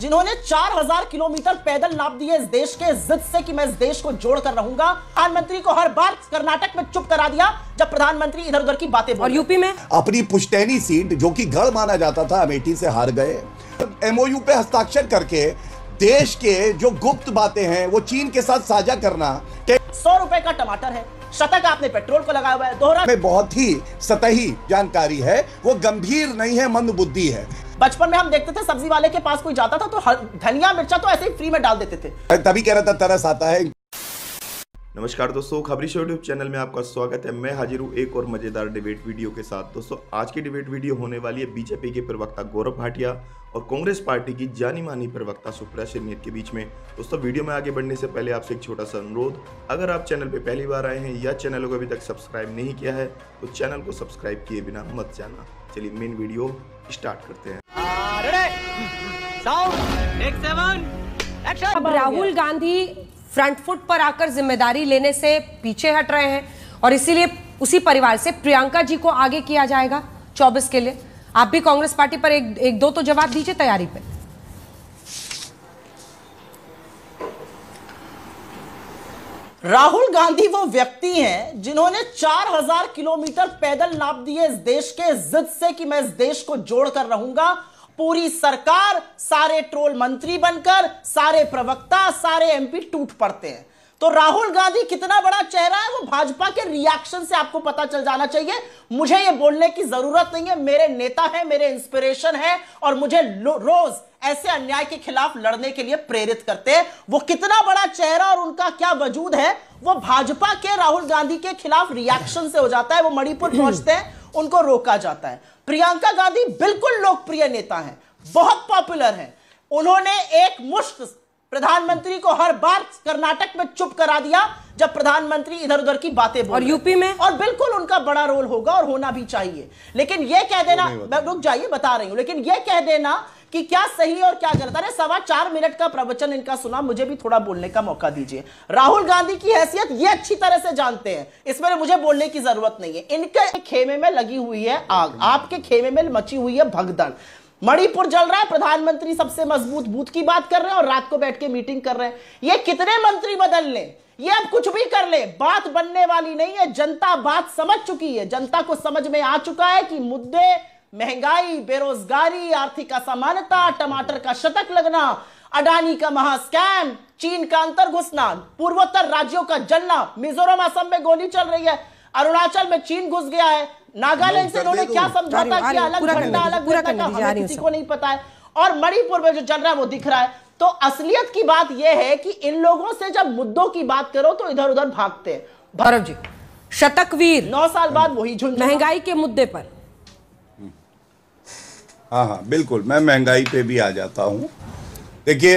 जिन्होंने 4000 किलोमीटर पैदल नाप दिए इस देश के जिद से कि मैं इस देश को जोड़कर रहूंगा प्रधानमंत्री को हर बार कर्नाटक में चुप करा दिया जब प्रधानमंत्री इधर उधर की बातें और यूपी में अपनी पुश्तैनी सीट जो की गढ़ माना जाता था अमेठी से हार गए एमओयू पे हस्ताक्षर करके देश के जो गुप्त बातें हैं वो चीन के साथ साझा करना सौ रुपए का टमाटर है शतक आपने पेट्रोल को लगाया हुआ है दोहरा में बहुत ही सतही जानकारी है वो गंभीर नहीं है मंद बुद्धि है बचपन में हम देखते थे सब्जी वाले के पास कोई जाता था तो धनिया मिर्चा तो ऐसे ही फ्री में डाल देते थे तभी कह रहा था तरस आता है नमस्कार दोस्तों खबरी शो यूट्यूब चैनल में आपका स्वागत है मैं हाजिर हूँ एक और मज़ेदार डिबेट वीडियो के साथ दोस्तों आज की डिबेट वीडियो होने वाली है बीजेपी के प्रवक्ता गौरव भाटिया और कांग्रेस पार्टी की जानी मानी प्रवक्ता सुप्रिया श्रीनेत के बीच में दोस्तों वीडियो में आगे बढ़ने से पहले आपसे एक छोटा सा अनुरोध अगर आप चैनल पर पहली बार आए हैं या चैनल को अभी तक सब्सक्राइब नहीं किया है तो चैनल को सब्सक्राइब किए बिना मत जाना चलिए मेन वीडियो स्टार्ट करते हैं अब राहुल गांधी फ्रंट फुट पर आकर जिम्मेदारी लेने से पीछे हट रहे हैं और इसीलिए उसी परिवार से प्रियंका जी को आगे किया जाएगा चौबीस के लिए आप भी कांग्रेस पार्टी पर एक, एक दो तो जवाब दीजिए तैयारी पे राहुल गांधी वो व्यक्ति हैं जिन्होंने 4000 किलोमीटर पैदल नाप दिए इस देश के जिद से कि मैं इस देश को जोड़कर रहूंगा पूरी सरकार सारे ट्रोल मंत्री बनकर सारे प्रवक्ता सारे एमपी टूट पड़ते हैं तो राहुल गांधी कितना बड़ा चेहरा है वो भाजपा के रिएक्शन से आपको पता चल जाना चाहिए मुझे ये बोलने की जरूरत नहीं है मेरे नेता है मेरे इंस्पिरेशन है और मुझे रोज ऐसे अन्याय के खिलाफ लड़ने के लिए प्रेरित करते हैं वो कितना बड़ा चेहरा और उनका क्या वजूद है वो भाजपा के राहुल गांधी के खिलाफ रिएक्शन से हो जाता है वो मणिपुर पहुंचते हैं उनको रोका जाता है प्रियंका गांधी बिल्कुल लोकप्रिय नेता है बहुत पॉपुलर है उन्होंने एक मुश्त प्रधानमंत्री को हर बार कर्नाटक में चुप करा दिया जब प्रधानमंत्री इधर उधर की बातें बोल और यूपी में और बिल्कुल उनका बड़ा रोल होगा और होना भी चाहिए लेकिन यह कह देना रुक जाइए बता रही हूं लेकिन यह कह देना कि क्या सही और क्या गलत अरे सवा चार मिनट का प्रवचन इनका सुना मुझे भी थोड़ा बोलने का मौका दीजिए राहुल गांधी की हैसियत ये अच्छी तरह से जानते हैं इसमें मुझे बोलने की जरूरत नहीं है इनके खेमे में लगी हुई है आग आपके खेमे में मची हुई है भगदड़ मणिपुर जल रहा है प्रधानमंत्री सबसे मजबूत बूथ की बात कर रहे हैं और रात को बैठ के मीटिंग कर रहे हैं ये कितने मंत्री बदल ले ये अब कुछ भी कर ले बात बनने वाली नहीं है जनता बात समझ चुकी है जनता को समझ में आ चुका है कि मुद्दे महंगाई बेरोजगारी आर्थिक असमानता टमाटर का शतक लगना अडानी का महास्कैम चीन का अंतर घुसना पूर्वोत्तर राज्यों का जलना मिजोरम असम में गोली चल रही है अरुणाचल में चीन घुस गया है नागालैंड से उन्होंने क्या तो समझौता किया अलग झंडा अलग घटना किसी को नहीं पता है और मणिपुर में जो चल रहा है वो दिख रहा है तो असलियत की बात यह है कि इन लोगों से जब मुद्दों की बात करो तो इधर उधर भागते हैं भरत जी शतकवीर नौ साल बाद वही झुंझ महंगाई के मुद्दे पर हम्म। हाँ हाँ बिल्कुल मैं महंगाई पे भी आ जाता हूँ देखिए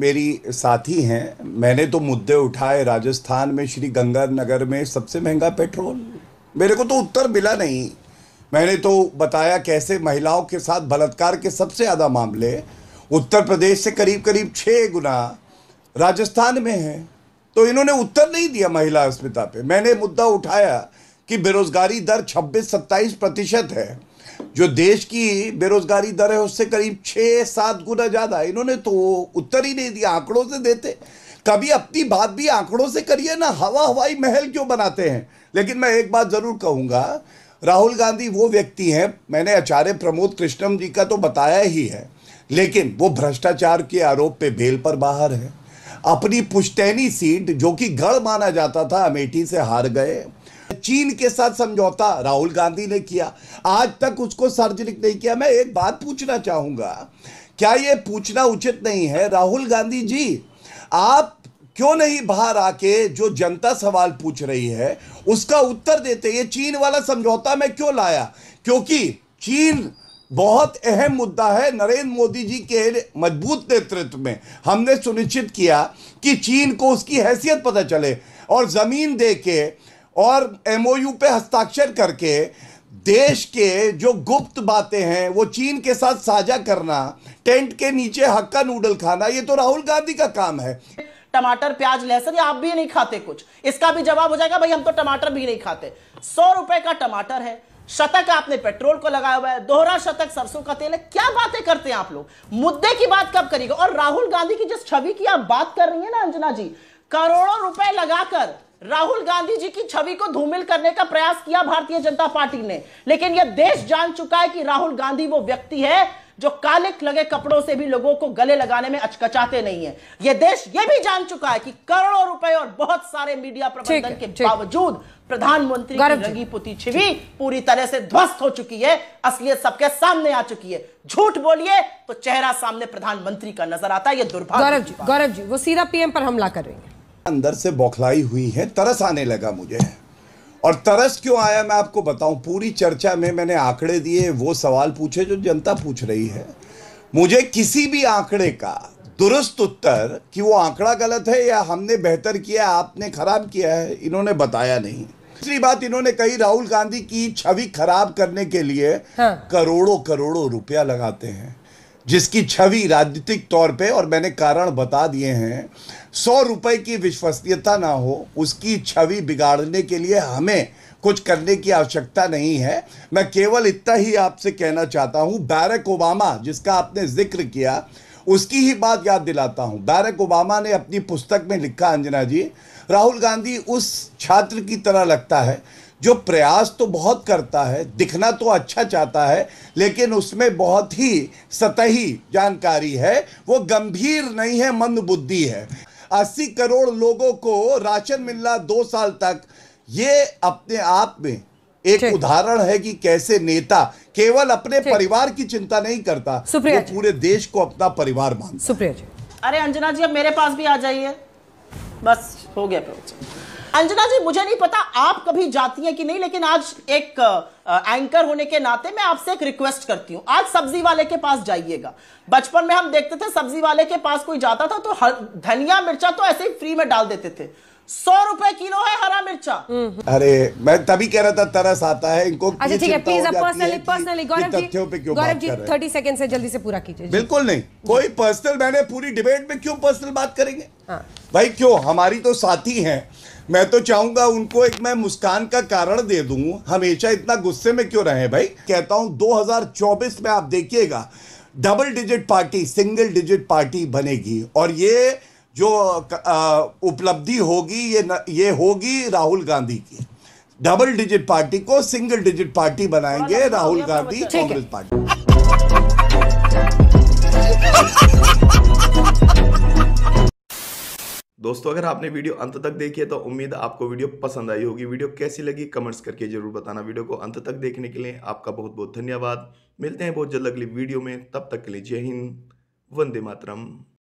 मेरी साथी हैं मैंने तो मुद्दे उठाए राजस्थान में श्री गंगानगर में सबसे महंगा पेट्रोल मेरे को तो उत्तर मिला नहीं मैंने तो बताया कैसे महिलाओं के साथ बलात्कार के सबसे ज़्यादा मामले उत्तर प्रदेश से करीब करीब छः गुना राजस्थान में है तो इन्होंने उत्तर नहीं दिया महिला अस्मिता पे मैंने मुद्दा उठाया कि बेरोजगारी दर 26-27 प्रतिशत है जो देश की बेरोजगारी दर है उससे करीब छः सात गुना ज़्यादा इन्होंने तो उत्तर ही नहीं दिया आंकड़ों से देते कभी अपनी बात भी आंकड़ों से करिए ना हवा हवाई महल क्यों बनाते हैं लेकिन मैं एक बात ज़रूर कहूंगा राहुल गांधी वो व्यक्ति हैं मैंने आचार्य प्रमोद कृष्णम जी का तो बताया ही है लेकिन वो भ्रष्टाचार के आरोप पे बेल पर बाहर है अपनी पुश्तैनी सीट जो कि गढ़ माना जाता था अमेठी से हार गए चीन के साथ समझौता राहुल गांधी ने किया आज तक उसको सार्वजनिक नहीं किया मैं एक बात पूछना चाहूंगा क्या ये पूछना उचित नहीं है राहुल गांधी जी आप क्यों नहीं बाहर आके जो जनता सवाल पूछ रही है उसका उत्तर देते ये चीन वाला समझौता मैं क्यों लाया क्योंकि चीन बहुत अहम मुद्दा है नरेंद्र मोदी जी के मजबूत नेतृत्व में हमने सुनिश्चित किया कि चीन को उसकी हैसियत पता चले और ज़मीन दे के और एमओयू पे हस्ताक्षर करके देश के जो गुप्त बातें हैं वो चीन के साथ साझा करना टेंट के नीचे हक्का नूडल खाना ये तो राहुल गांधी का काम है टमाटर प्याज लहसुन या आप भी नहीं खाते कुछ इसका भी जवाब हो जाएगा भाई हम तो टमाटर भी नहीं खाते सौ रुपए का टमाटर है शतक आपने पेट्रोल को लगाया हुआ है दोहरा शतक सरसों का तेल है क्या बातें करते हैं आप लोग मुद्दे की बात कब करिएगा और राहुल गांधी की जिस छवि की आप बात कर रही है ना अंजना जी करोड़ों रुपए लगाकर राहुल गांधी जी की छवि को धूमिल करने का प्रयास किया भारतीय जनता पार्टी ने लेकिन यह देश जान चुका है कि राहुल गांधी वो व्यक्ति है जो काले लगे कपड़ों से भी लोगों को गले लगाने में अचकचाते नहीं है यह देश यह भी जान चुका है कि करोड़ों रुपए और बहुत सारे मीडिया प्रबंधन के बावजूद प्रधानमंत्री की रंगी पुती छवि पूरी तरह से ध्वस्त हो चुकी है असलियत सबके सामने आ चुकी है झूठ बोलिए तो चेहरा सामने प्रधानमंत्री का नजर आता है यह दुर्भाग्य गौरव जी गौरव जी वो सीधा पीएम पर हमला कर रही है अंदर से बौखलाई हुई है तरस आने लगा मुझे और तरस क्यों आया मैं आपको बताऊं पूरी चर्चा में मैंने आंकड़े दिए वो सवाल पूछे जो जनता पूछ रही है मुझे किसी भी आंकड़े का दुरुस्त उत्तर कि वो आंकड़ा गलत है या हमने बेहतर किया आपने खराब किया है इन्होंने बताया नहीं दूसरी बात इन्होंने कही राहुल गांधी की छवि खराब करने के लिए हाँ। करोड़ों करोड़ों रुपया लगाते हैं जिसकी छवि राजनीतिक तौर पे और मैंने कारण बता दिए हैं सौ रुपए की विश्वसनीयता ना हो उसकी छवि बिगाड़ने के लिए हमें कुछ करने की आवश्यकता नहीं है मैं केवल इतना ही आपसे कहना चाहता हूँ बैरक ओबामा जिसका आपने जिक्र किया उसकी ही बात याद दिलाता हूँ बैरक ओबामा ने अपनी पुस्तक में लिखा अंजना जी राहुल गांधी उस छात्र की तरह लगता है जो प्रयास तो बहुत करता है दिखना तो अच्छा चाहता है लेकिन उसमें बहुत ही सतही जानकारी है वो गंभीर नहीं है मंद बुद्धि है अस्सी करोड़ लोगों को राशन मिलना दो साल तक ये अपने आप में एक उदाहरण है कि कैसे नेता केवल अपने परिवार की चिंता नहीं करता वो पूरे देश को अपना परिवार मानता सुप्रिया जी अरे अंजना जी अब मेरे पास भी आ जाइए बस हो गया अंजना जी मुझे नहीं पता आप कभी जाती हैं कि नहीं लेकिन आज एक एंकर होने के नाते मैं आपसे एक रिक्वेस्ट करती हूँ आज सब्जी वाले के पास जाइएगा बचपन में हम देखते थे सब्जी वाले के पास कोई जाता था तो धनिया मिर्चा तो ऐसे ही फ्री में डाल देते थे सौ रुपए किलो है हरा मिर्चा हम्म। अरे मैं तभी कह रहा था तरस आता है इनको अच्छा ठीक है please personally personally Gaurav ji Gaurav ji thirty second से जल्दी से पूरा कीजिए बिल्कुल नहीं कोई पर्सनल मैंने पूरी डिबेट में क्यों पर्सनल बात करेंगे हाँ। भाई क्यों हमारी तो साथी है मैं तो चाहूंगा उनको एक मैं मुस्कान का कारण दे दूं हमेशा इतना गुस्से में क्यों रहे भाई कहता हूं 2024 में आप देखिएगा double digit party single digit party बनेगी और ये जो उपलब्धि होगी ये न, ये होगी राहुल गांधी की डबल डिजिट पार्टी को सिंगल डिजिट पार्टी बनाएंगे तो राहुल गांधी कांग्रेस पार्टी दोस्तों अगर आपने वीडियो अंत तक देखी है तो उम्मीद आपको वीडियो पसंद आई होगी वीडियो कैसी लगी कमेंट्स करके जरूर बताना वीडियो को अंत तक देखने के लिए आपका बहुत बहुत धन्यवाद मिलते हैं बहुत जल्द अगली वीडियो में तब तक के लिए जय हिंद वंदे मातरम